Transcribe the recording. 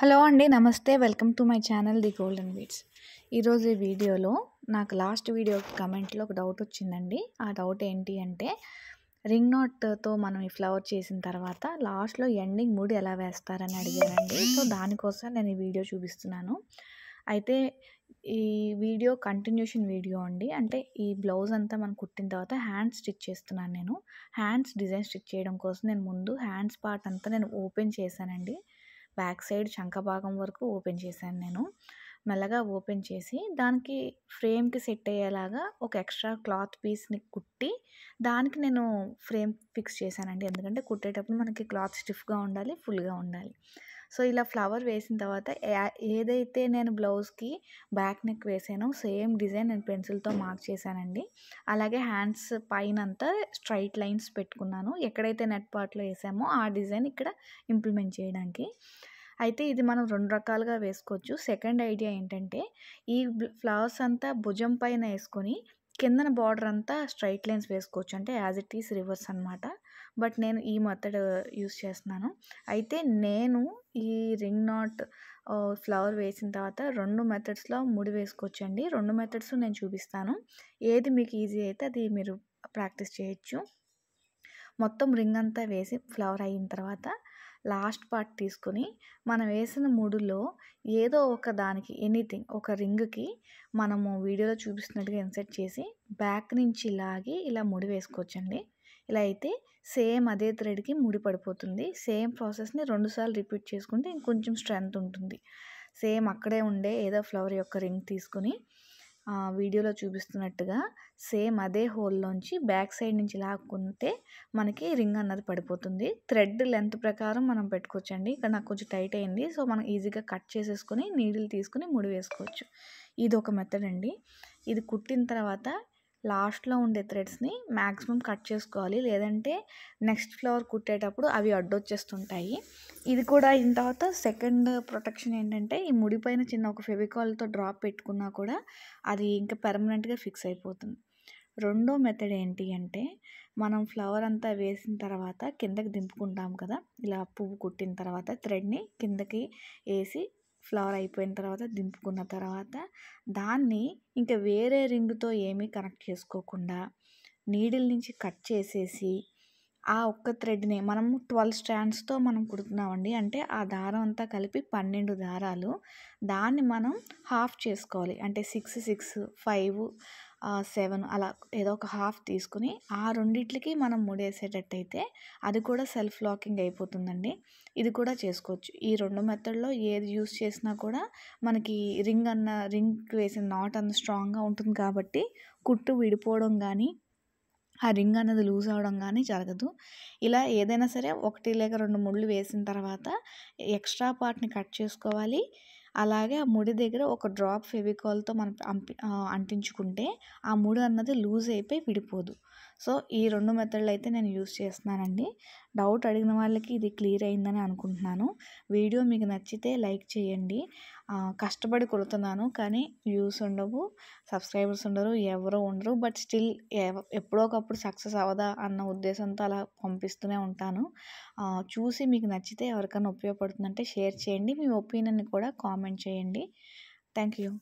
hello అండి నమస్తే welcome to my channel the golden beats ఈరోజు ఈ వీడియోలో నాకు లాస్ట్ వీడియో కమెంట్లో ఒక డౌట్ వచ్చిందండి ఆ డౌట్ ఏంటి అంటే రింగ్ నాట్తో మనం ఈ ఫ్లవర్ చేసిన తర్వాత లాస్ట్లో ఎండింగ్ మూడ్ ఎలా వేస్తారని అడిగానండి సో దానికోసం నేను ఈ వీడియో చూపిస్తున్నాను అయితే ఈ వీడియో కంటిన్యూషన్ వీడియో అండి అంటే ఈ బ్లౌజ్ అంతా మనం కుట్టిన తర్వాత హ్యాండ్ స్టిచ్ చేస్తున్నాను నేను హ్యాండ్స్ డిజైన్ స్టిచ్ చేయడం కోసం నేను ముందు హ్యాండ్స్ పార్ట్ అంతా నేను ఓపెన్ చేశానండి బ్యాక్ సైడ్ చంక భాగం వరకు ఓపెన్ చేశాను నేను మెల్లగా ఓపెన్ చేసి దానికి ఫ్రేమ్కి సెట్ అయ్యేలాగా ఒక ఎక్స్ట్రా క్లాత్ పీస్ని కుట్టి దానికి నేను ఫ్రేమ్ ఫిక్స్ చేశానండి ఎందుకంటే కుట్టేటప్పుడు మనకి క్లాత్ స్టిఫ్గా ఉండాలి ఫుల్గా ఉండాలి సో ఇలా ఫ్లవర్ వేసిన తర్వాత ఏదైతే నేను బ్లౌజ్కి బ్యాక్ నెక్ వేసానో సేమ్ డిజైన్ నేను పెన్సిల్తో మార్క్ చేశానండి అలాగే హ్యాండ్స్ పైన అంతా స్ట్రైట్ లైన్స్ పెట్టుకున్నాను ఎక్కడైతే నెట్ పార్ట్లో వేసామో ఆ డిజైన్ ఇక్కడ ఇంప్లిమెంట్ చేయడానికి అయితే ఇది మనం రెండు రకాలుగా వేసుకోవచ్చు సెకండ్ ఐడియా ఏంటంటే ఈ ఫ్లవర్స్ అంతా భుజం పైన వేసుకొని కిందన బార్డర్ అంతా స్ట్రైట్ లైన్స్ వేసుకోవచ్చు అంటే యాజ్ ఇట్ ఈస్ రివర్స్ అనమాట బట్ నేను ఈ మెథడ్ యూస్ చేస్తున్నాను అయితే నేను ఈ రింగ్ నాట్ ఫ్లవర్ వేసిన తర్వాత రెండు మెథడ్స్లో ముడి వేసుకోవచ్చు అండి రెండు మెథడ్స్ నేను చూపిస్తాను ఏది మీకు ఈజీ అయితే అది మీరు ప్రాక్టీస్ చేయొచ్చు మొత్తం రింగ్ అంతా వేసి ఫ్లవర్ అయిన తర్వాత లాస్ట్ పార్ట్ తీసుకుని మనం వేసిన మూడులో ఏదో ఒక దానికి ఎనీథింగ్ ఒక రింగ్కి మనము వీడియోలో చూపిస్తున్నట్టుగా ఇన్సెట్ చేసి బ్యాక్ నుంచి లాగి ఇలా ముడి వేసుకోవచ్చండి ఇలా అయితే సేమ్ అదే థ్రెడ్కి ముడి పడిపోతుంది సేమ్ ప్రాసెస్ని రెండుసార్లు రిపీట్ చేసుకుంటే ఇంకొంచెం స్ట్రెంగ్త్ ఉంటుంది సేమ్ అక్కడే ఉండే ఏదో ఫ్లవర్ యొక్క రింగ్ తీసుకుని వీడియోలో చూపిస్తున్నట్టుగా సేమ్ అదే హోల్లోంచి బ్యాక్ సైడ్ నుంచి లాక్కుంటే మనకి రింగ్ అన్నది పడిపోతుంది థ్రెడ్ లెంత్ ప్రకారం మనం పెట్టుకోవచ్చండి ఇక్కడ నాకు కొంచెం టైట్ అయింది సో మనం ఈజీగా కట్ చేసేసుకొని నీడిల్ తీసుకుని ముడి వేసుకోవచ్చు ఇది ఒక మెథడ్ అండి ఇది కుట్టిన తర్వాత లాస్ట్లో ఉండే థ్రెడ్స్ని మ్యాక్సిమం కట్ చేసుకోవాలి లేదంటే నెక్స్ట్ ఫ్లవర్ కుట్టేటప్పుడు అవి అడ్డొచ్చేస్తుంటాయి ఇది కూడా అయిన తర్వాత సెకండ్ ప్రొటెక్షన్ ఏంటంటే ఈ ముడిపైన చిన్న ఒక ఫెవికాల్తో డ్రాప్ పెట్టుకున్నా కూడా అది ఇంకా పెర్మనెంట్గా ఫిక్స్ అయిపోతుంది రెండో మెథడ్ ఏంటి అంటే మనం ఫ్లవర్ అంతా వేసిన తర్వాత కిందకి దింపుకుంటాం కదా ఇలా పువ్వు కుట్టిన తర్వాత థ్రెడ్ని కిందకి వేసి ఫ్లవర్ అయిపోయిన తర్వాత దింపుకున్న తర్వాత దాన్ని ఇంకా వేరే రింగ్తో ఏమీ కనెక్ట్ చేసుకోకుండా నీడిల్ నుంచి కట్ చేసేసి ఆ ఒక్క థ్రెడ్ని మనము ట్వెల్వ్ స్టాండ్స్తో మనం కుడుతున్నామండి అంటే ఆ దారం అంతా కలిపి పన్నెండు దారాలు దాన్ని మనం హాఫ్ చేసుకోవాలి అంటే సిక్స్ సిక్స్ ఫైవ్ సెవెన్ అలా ఏదో ఒక హాఫ్ తీసుకుని ఆ రెండిట్లకి మనం ముడేసేటట్టయితే అది కూడా సెల్ఫ్ లాకింగ్ అయిపోతుందండి ఇది కూడా చేసుకోవచ్చు ఈ రెండు మెథడ్లో ఏది యూస్ చేసినా కూడా మనకి రింగ్ అన్న రింగ్ వేసిన నాట్ అన్న స్ట్రాంగ్గా ఉంటుంది కాబట్టి కుట్టు విడిపోవడం కానీ ఆ రింగ్ అన్నది లూజ్ అవడం కానీ జరగదు ఇలా ఏదైనా సరే ఒకటి లేక రెండు ముళ్ళు వేసిన తర్వాత ఎక్స్ట్రా పార్ట్ని కట్ చేసుకోవాలి అలాగే ఆ ముడి దగ్గర ఒక డ్రాప్ ఫెవికాల్తో మనం అంటించుకుంటే ఆ ముడి అన్నది లూజ్ అయిపోయి విడిపోదు సో ఈ రెండు మెథడ్లు అయితే నేను యూస్ చేస్తున్నానండి డౌట్ అడిగిన వాళ్ళకి ఇది క్లియర్ అయిందని అనుకుంటున్నాను వీడియో మీకు నచ్చితే లైక్ చేయండి కష్టపడి కొడుతున్నాను కానీ వ్యూస్ ఉండవు సబ్స్క్రైబర్స్ ఉండరు ఎవరో ఉండరు బట్ స్టిల్ ఎప్పుడోకప్పుడు సక్సెస్ అవ్వదా అన్న ఉద్దేశంతో అలా పంపిస్తూనే ఉంటాను చూసి మీకు నచ్చితే ఎవరికైనా ఉపయోగపడుతుందంటే షేర్ చేయండి మీ ఒపీనియన్ని కూడా కామెంట్ చేయండి థ్యాంక్ యూ